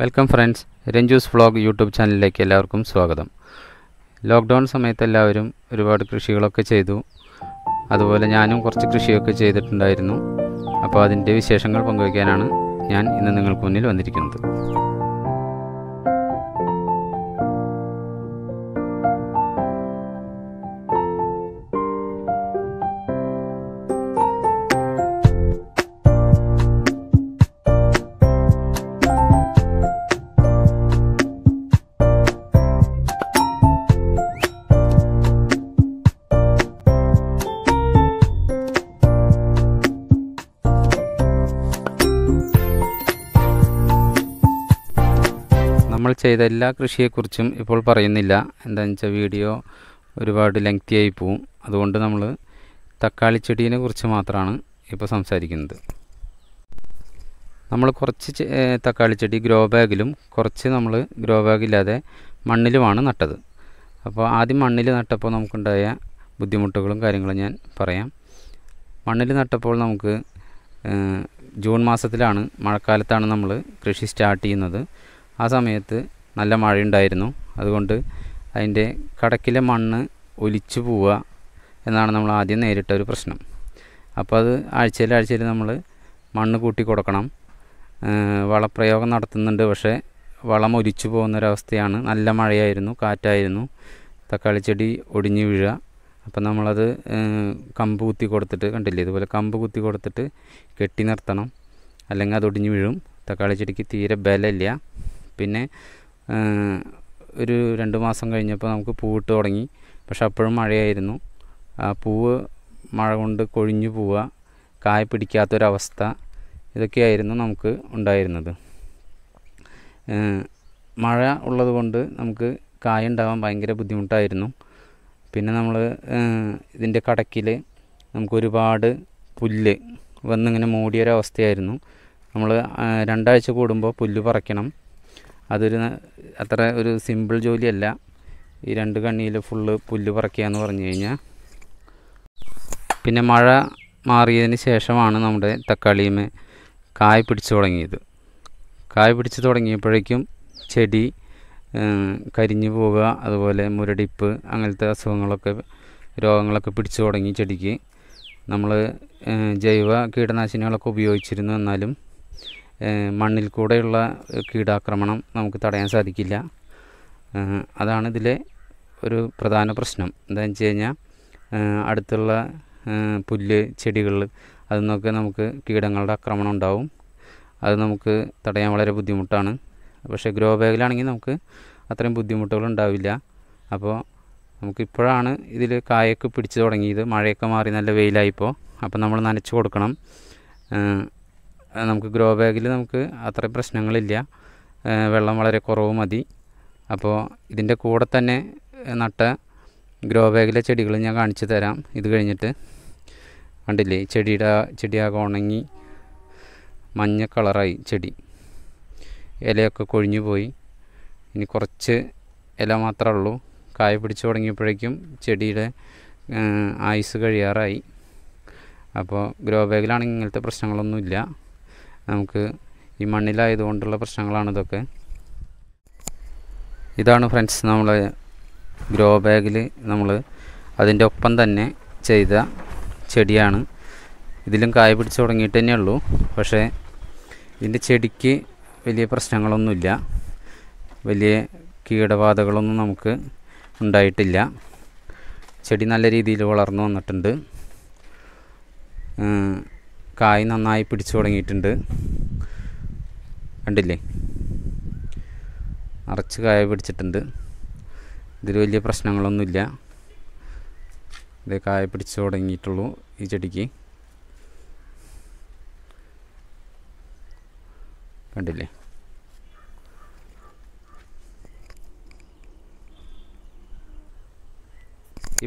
welcome friends Ranju's vlog YouTube ചാനലിലേക്ക് എല്ലാവർക്കും സ്വാഗതം ലോക്ക്ഡൗൺ സമയത്ത് എല്ലാവരും ഒരുപാട് കൃഷികളൊക്കെ ചെയ്തു അതുപോലെ ഞാനും കുറച്ച് കൃഷിയൊക്കെ ചെയ്തിട്ടുണ്ടായിരുന്നു അപ്പോൾ അതിൻ്റെ വിശേഷങ്ങൾ പങ്കുവയ്ക്കാനാണ് ഞാൻ ഇന്ന് നിങ്ങൾക്ക് മുന്നിൽ വന്നിരിക്കുന്നത് നമ്മൾ ചെയ്ത എല്ലാ കൃഷിയെക്കുറിച്ചും ഇപ്പോൾ പറയുന്നില്ല എന്താണെന്ന് വെച്ചാൽ വീഡിയോ ഒരുപാട് ലെങ്തി ആയി പോവും അതുകൊണ്ട് നമ്മൾ തക്കാളി ചെടീനെ കുറിച്ച് മാത്രമാണ് ഇപ്പോൾ സംസാരിക്കുന്നത് നമ്മൾ കുറച്ച് തക്കാളി ചെടി ഗ്രോ ബാഗിലും കുറച്ച് നമ്മൾ ഗ്രോ ബാഗില്ലാതെ മണ്ണിലുമാണ് നട്ടത് അപ്പോൾ ആദ്യം മണ്ണിൽ നട്ടപ്പോൾ നമുക്കുണ്ടായ ബുദ്ധിമുട്ടുകളും കാര്യങ്ങളും ഞാൻ പറയാം മണ്ണിൽ നട്ടപ്പോൾ നമുക്ക് ജൂൺ മാസത്തിലാണ് മഴക്കാലത്താണ് നമ്മൾ കൃഷി സ്റ്റാർട്ട് ചെയ്യുന്നത് ആ സമയത്ത് നല്ല മഴയുണ്ടായിരുന്നു അതുകൊണ്ട് അതിൻ്റെ കടക്കിലെ മണ്ണ് ഒലിച്ചു പോവുക എന്നാണ് നമ്മൾ ആദ്യം നേരിട്ട ഒരു പ്രശ്നം അപ്പോൾ അത് ആഴ്ചയിൽ ആഴ്ചയിൽ നമ്മൾ മണ്ണ് കൂട്ടി കൊടുക്കണം വളപ്രയോഗം നടത്തുന്നുണ്ട് പക്ഷേ വളം ഒലിച്ചു പോകുന്നൊരവസ്ഥയാണ് നല്ല മഴയായിരുന്നു കാറ്റായിരുന്നു തക്കാളി ചെടി ഒടിഞ്ഞു വീഴുക അപ്പം നമ്മളത് കമ്പ് കുത്തി കൊടുത്തിട്ട് കണ്ടില്ലേ ഇതുപോലെ കമ്പ് കുത്തി കൊടുത്തിട്ട് കെട്ടി നിർത്തണം അല്ലെങ്കിൽ അത് ഒടിഞ്ഞു വീഴും തക്കാളി ചെടിക്ക് തീരെ ബലമില്ല പിന്നെ ഒരു രണ്ട് മാസം കഴിഞ്ഞപ്പോൾ നമുക്ക് പൂവിട്ട് തുടങ്ങി പക്ഷെ അപ്പോഴും മഴയായിരുന്നു ആ പൂവ് മഴ കൊണ്ട് കൊഴിഞ്ഞു പോവുക കായ പിടിക്കാത്തൊരവസ്ഥ ഇതൊക്കെയായിരുന്നു നമുക്ക് ഉണ്ടായിരുന്നത് മഴ ഉള്ളതുകൊണ്ട് നമുക്ക് കായ ഉണ്ടാവാൻ ഭയങ്കര ബുദ്ധിമുട്ടായിരുന്നു പിന്നെ നമ്മൾ ഇതിൻ്റെ കടക്കിൽ നമുക്കൊരുപാട് പുല്ല് വന്നിങ്ങനെ മൂടിയൊരവസ്ഥയായിരുന്നു നമ്മൾ രണ്ടാഴ്ച കൂടുമ്പോൾ പുല്ല് പറിക്കണം അതൊരു അത്ര ഒരു സിമ്പിൾ ജോലിയല്ല ഈ രണ്ട് കണ്ണിയിൽ ഫുള്ള് പുല്ല് പറക്കുക എന്ന് പറഞ്ഞു കഴിഞ്ഞാൽ പിന്നെ മഴ മാറിയതിന് ശേഷമാണ് നമ്മുടെ തക്കാളിയും കായ് പിടിച്ചു തുടങ്ങിയത് കായ് പിടിച്ചു തുടങ്ങിയപ്പോഴേക്കും ചെടി കരിഞ്ഞു പോവുക അതുപോലെ മുരടിപ്പ് അങ്ങനത്തെ അസുഖങ്ങളൊക്കെ രോഗങ്ങളൊക്കെ പിടിച്ചു തുടങ്ങി ചെടിക്ക് നമ്മൾ ജൈവ കീടനാശിനികളൊക്കെ ഉപയോഗിച്ചിരുന്നു എന്നാലും മണ്ണിൽ കൂടെയുള്ള കീടാക്രമണം നമുക്ക് തടയാൻ സാധിക്കില്ല അതാണ് ഇതിലെ ഒരു പ്രധാന പ്രശ്നം എന്താണെന്ന് വെച്ച് കഴിഞ്ഞാൽ അടുത്തുള്ള പുല്ല് ചെടികൾ അതിൽ നിന്നൊക്കെ നമുക്ക് കീടങ്ങളുടെ ആക്രമണം ഉണ്ടാവും അത് നമുക്ക് തടയാൻ വളരെ ബുദ്ധിമുട്ടാണ് പക്ഷേ ഗ്രോ ബാഗിലാണെങ്കിൽ നമുക്ക് അത്രയും ബുദ്ധിമുട്ടുകൾ ഉണ്ടാവില്ല അപ്പോൾ നമുക്കിപ്പോഴാണ് ഇതിൽ കായൊക്കെ പിടിച്ചു തുടങ്ങിയത് മഴയൊക്കെ മാറി നല്ല വെയിലായിപ്പോൾ അപ്പോൾ നമ്മൾ നനച്ചു കൊടുക്കണം നമുക്ക് ഗ്രോ ബാഗിൽ നമുക്ക് അത്ര പ്രശ്നങ്ങളില്ല വെള്ളം വളരെ കുറവ് മതി അപ്പോൾ ഇതിൻ്റെ കൂടെ തന്നെ നട്ട ഗ്രോ ബാഗിലെ ചെടികൾ ഞാൻ കാണിച്ചു തരാം ഇത് കഴിഞ്ഞിട്ട് കണ്ടില്ലേ ചെടിയുടെ ചെടിയാകെ ഉണങ്ങി മഞ്ഞ കളറായി ചെടി ഇലയൊക്കെ കൊഴിഞ്ഞു പോയി ഇനി കുറച്ച് ഇല മാത്രമേ ഉള്ളൂ കായ പിടിച്ചു തുടങ്ങിയപ്പോഴേക്കും ചെടിയുടെ ആയുസ് കഴിയാറായി അപ്പോൾ ഗ്രോ ബാഗിലാണെങ്കിൽ ഇങ്ങനത്തെ പ്രശ്നങ്ങളൊന്നുമില്ല നമുക്ക് ഈ മണ്ണിലായതുകൊണ്ടുള്ള പ്രശ്നങ്ങളാണ് ഇതൊക്കെ ഇതാണ് ഫ്രണ്ട്സ് നമ്മൾ ഗ്രോ ബാഗിൽ നമ്മൾ അതിൻ്റെ ഒപ്പം തന്നെ ചെയ്ത ചെടിയാണ് ഇതിലും കായ പിടിച്ച് തുടങ്ങിയിട്ട് തന്നെ ഉള്ളൂ പക്ഷേ ഇതിൻ്റെ ചെടിക്ക് വലിയ പ്രശ്നങ്ങളൊന്നുമില്ല വലിയ കീടബാധകളൊന്നും നമുക്ക് ഉണ്ടായിട്ടില്ല ചെടി നല്ല രീതിയിൽ വളർന്നു വന്നിട്ടുണ്ട് കായ് നന്നായി പിടിച്ചു തുടങ്ങിയിട്ടുണ്ട് കണ്ടില്ലേ നിറച്ച് കായ പിടിച്ചിട്ടുണ്ട് ഇതിൽ വലിയ പ്രശ്നങ്ങളൊന്നുമില്ല ഇത് കായ പിടിച്ചു തുടങ്ങിയിട്ടുള്ളൂ ഈ ചെടിക്ക് കണ്ടില്ലേ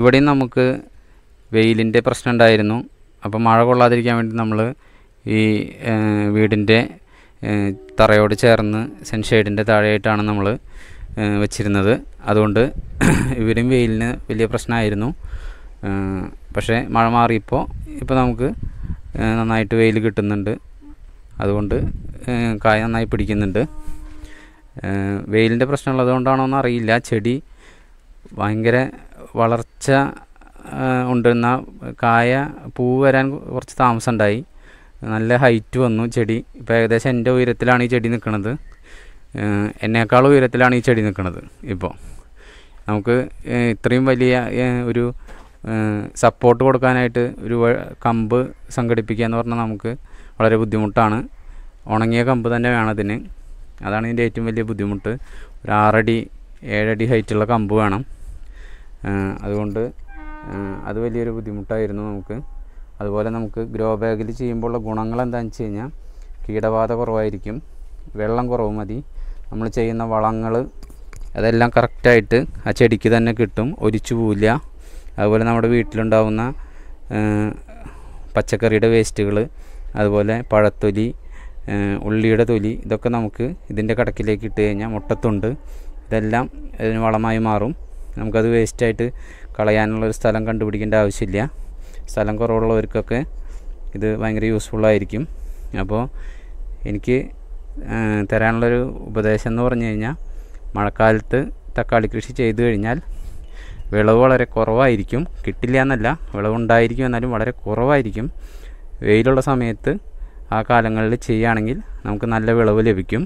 ഇവിടെ നമുക്ക് വെയിലിൻ്റെ പ്രശ്നം ഉണ്ടായിരുന്നു അപ്പോൾ മഴ കൊള്ളാതിരിക്കാൻ വേണ്ടി നമ്മൾ ഈ വീടിൻ്റെ തറയോട് ചേർന്ന് സൺഷെയ്ഡിൻ്റെ താഴെയായിട്ടാണ് നമ്മൾ വെച്ചിരുന്നത് അതുകൊണ്ട് ഇവരും വെയിലിന് വലിയ പ്രശ്നമായിരുന്നു പക്ഷേ മഴ മാറിയപ്പോൾ ഇപ്പോൾ നമുക്ക് നന്നായിട്ട് വെയിൽ കിട്ടുന്നുണ്ട് അതുകൊണ്ട് കായ നന്നായി പിടിക്കുന്നുണ്ട് വെയിലിൻ്റെ പ്രശ്നമുള്ളത് കൊണ്ടാണോ എന്നറിയില്ല ചെടി ഭയങ്കര വളർച്ച ഉണ്ടെന്ന കായ പൂ വരാൻ കുറച്ച് താമസം ഉണ്ടായി നല്ല ഹൈറ്റ് വന്നു ചെടി ഇപ്പോൾ ഏകദേശം എൻ്റെ ഉയരത്തിലാണ് ഈ ചെടി നിൽക്കുന്നത് എന്നേക്കാൾ ഉയരത്തിലാണ് ഈ ചെടി നിൽക്കുന്നത് ഇപ്പോൾ നമുക്ക് ഇത്രയും വലിയ ഒരു സപ്പോർട്ട് കൊടുക്കാനായിട്ട് ഒരു കമ്പ് സംഘടിപ്പിക്കുക എന്ന് പറഞ്ഞാൽ നമുക്ക് വളരെ ബുദ്ധിമുട്ടാണ് ഉണങ്ങിയ കമ്പ് തന്നെ വേണം അതിന് അതാണ് ഇതിൻ്റെ ഏറ്റവും വലിയ ബുദ്ധിമുട്ട് ഒരു ആറടി ഏഴടി ഹൈറ്റുള്ള കമ്പ് വേണം അതുകൊണ്ട് അത് വലിയൊരു ബുദ്ധിമുട്ടായിരുന്നു നമുക്ക് അതുപോലെ നമുക്ക് ഗ്രോ ബാഗിൽ ചെയ്യുമ്പോഴുള്ള ഗുണങ്ങൾ എന്താണെന്ന് വെച്ച് കഴിഞ്ഞാൽ കീടബാധ കുറവായിരിക്കും വെള്ളം കുറവ് മതി നമ്മൾ ചെയ്യുന്ന വളങ്ങൾ അതെല്ലാം കറക്റ്റായിട്ട് ആ ചെടിക്ക് തന്നെ കിട്ടും ഒരിച്ചു പോവില്ല അതുപോലെ നമ്മുടെ വീട്ടിലുണ്ടാവുന്ന പച്ചക്കറിയുടെ വേസ്റ്റുകൾ അതുപോലെ പഴത്തൊലി ഉള്ളിയുടെ തൊലി ഇതൊക്കെ നമുക്ക് ഇതിൻ്റെ കടക്കിലേക്ക് ഇട്ട് കഴിഞ്ഞാൽ മുട്ടത്തുണ്ട് ഇതെല്ലാം ഇതിന് വളമായി മാറും നമുക്കത് വേസ്റ്റായിട്ട് കളയാനുള്ളൊരു സ്ഥലം കണ്ടുപിടിക്കേണ്ട ആവശ്യമില്ല സ്ഥലം കുറവുള്ളവർക്കൊക്കെ ഇത് ഭയങ്കര യൂസ്ഫുള്ളായിരിക്കും അപ്പോൾ എനിക്ക് തരാനുള്ളൊരു ഉപദേശം എന്ന് പറഞ്ഞു കഴിഞ്ഞാൽ മഴക്കാലത്ത് തക്കാളി കൃഷി ചെയ്തു കഴിഞ്ഞാൽ വിളവ് വളരെ കുറവായിരിക്കും കിട്ടില്ല എന്നല്ല വിളവുണ്ടായിരിക്കും എന്നാലും വളരെ കുറവായിരിക്കും വെയിലുള്ള സമയത്ത് ആ കാലങ്ങളിൽ ചെയ്യുകയാണെങ്കിൽ നമുക്ക് നല്ല വിളവ് ലഭിക്കും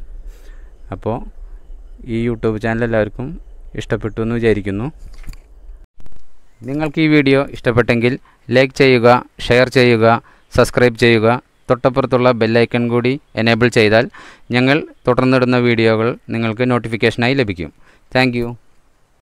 അപ്പോൾ ഈ യൂട്യൂബ് ചാനൽ എല്ലാവർക്കും ഇഷ്ടപ്പെട്ടു എന്ന് വിചാരിക്കുന്നു നിങ്ങൾക്ക് ഈ വീഡിയോ ഇഷ്ടപ്പെട്ടെങ്കിൽ ലൈക്ക് ചെയ്യുക ഷെയർ ചെയ്യുക സബ്സ്ക്രൈബ് ചെയ്യുക തൊട്ടപ്പുറത്തുള്ള ബെല്ലൈക്കൺ കൂടി എനേബിൾ ചെയ്താൽ ഞങ്ങൾ തുടർന്നിടുന്ന വീഡിയോകൾ നിങ്ങൾക്ക് നോട്ടിഫിക്കേഷനായി ലഭിക്കും താങ്ക്